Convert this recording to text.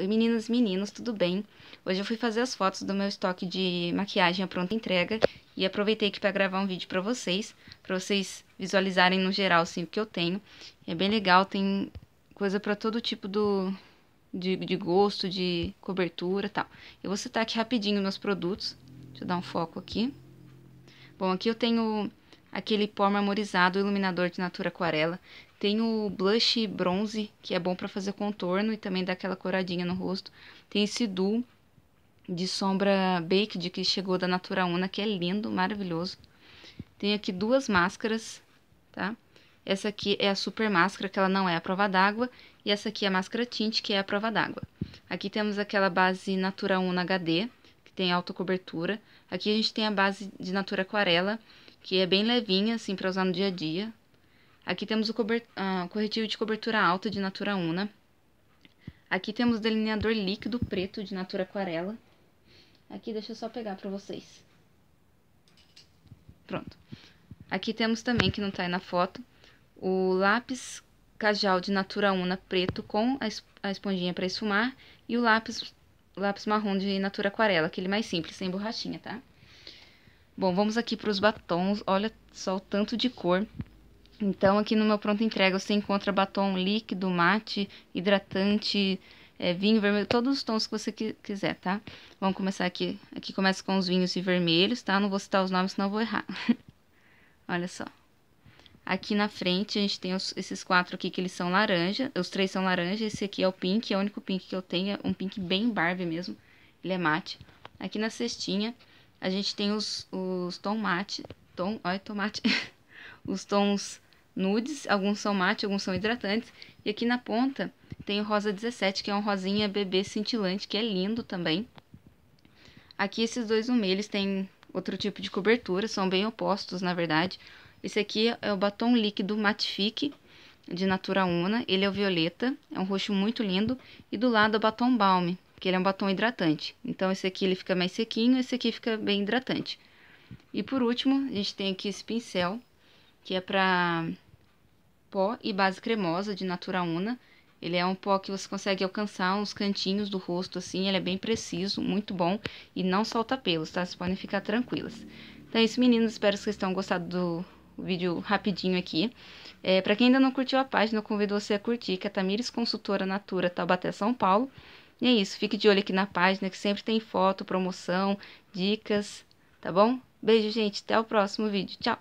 Oi meninas e meninos, tudo bem? Hoje eu fui fazer as fotos do meu estoque de maquiagem à pronta entrega e aproveitei aqui para gravar um vídeo para vocês, para vocês visualizarem no geral assim, o que eu tenho. É bem legal, tem coisa para todo tipo do, de, de, gosto, de cobertura tal. Eu vou citar aqui rapidinho meus produtos, deixa eu dar um foco aqui. Bom, aqui eu tenho aquele pó marmorizado iluminador de Natura Aquarela. Tem o blush bronze, que é bom para fazer contorno e também dá aquela coradinha no rosto. Tem esse duo de sombra Baked, que chegou da Natura Una, que é lindo, maravilhoso. Tem aqui duas máscaras, tá? Essa aqui é a super máscara, que ela não é a prova d'água. E essa aqui é a máscara tint, que é a prova d'água. Aqui temos aquela base Natura Una HD, que tem alta cobertura. Aqui a gente tem a base de Natura Aquarela, que é bem levinha, assim, para usar no dia a dia, Aqui temos o ah, corretivo de cobertura alta de Natura Una. Aqui temos o delineador líquido preto de Natura Aquarela. Aqui deixa eu só pegar para vocês. Pronto. Aqui temos também, que não está aí na foto, o lápis cajal de Natura Una preto com a, es a esponjinha para esfumar e o lápis, lápis marrom de Natura Aquarela, aquele mais simples, sem borrachinha, tá? Bom, vamos aqui para os batons. Olha só o tanto de cor então, aqui no meu pronto entrega você encontra batom líquido, mate, hidratante, é, vinho vermelho, todos os tons que você quiser, tá? Vamos começar aqui. Aqui começa com os vinhos e vermelhos, tá? Não vou citar os nomes, senão vou errar. Olha só. Aqui na frente a gente tem os, esses quatro aqui que eles são laranja. Os três são laranja, esse aqui é o pink, é o único pink que eu tenho, é um pink bem Barbie mesmo. Ele é mate. Aqui na cestinha a gente tem os, os tom mate, tom, olha tomate, os tons nudes, alguns são mate, alguns são hidratantes. E aqui na ponta tem o rosa 17, que é um rosinha bebê cintilante, que é lindo também. Aqui esses dois eles têm outro tipo de cobertura, são bem opostos, na verdade. Esse aqui é o batom líquido Matifique, de Natura Una. Ele é o violeta, é um roxo muito lindo. E do lado é o batom Balm, que ele é um batom hidratante. Então esse aqui ele fica mais sequinho, esse aqui fica bem hidratante. E por último, a gente tem aqui esse pincel, que é para pó e base cremosa de Natura Una. Ele é um pó que você consegue alcançar uns cantinhos do rosto, assim, ele é bem preciso, muito bom e não solta pelos, tá? Vocês podem ficar tranquilas. Então é isso, meninas, espero que vocês tenham gostado do vídeo rapidinho aqui. É, para quem ainda não curtiu a página, eu convido você a curtir, que é Tamires Consultora Natura Taubaté, São Paulo. E é isso, fique de olho aqui na página, que sempre tem foto, promoção, dicas, tá bom? Beijo, gente, até o próximo vídeo, tchau!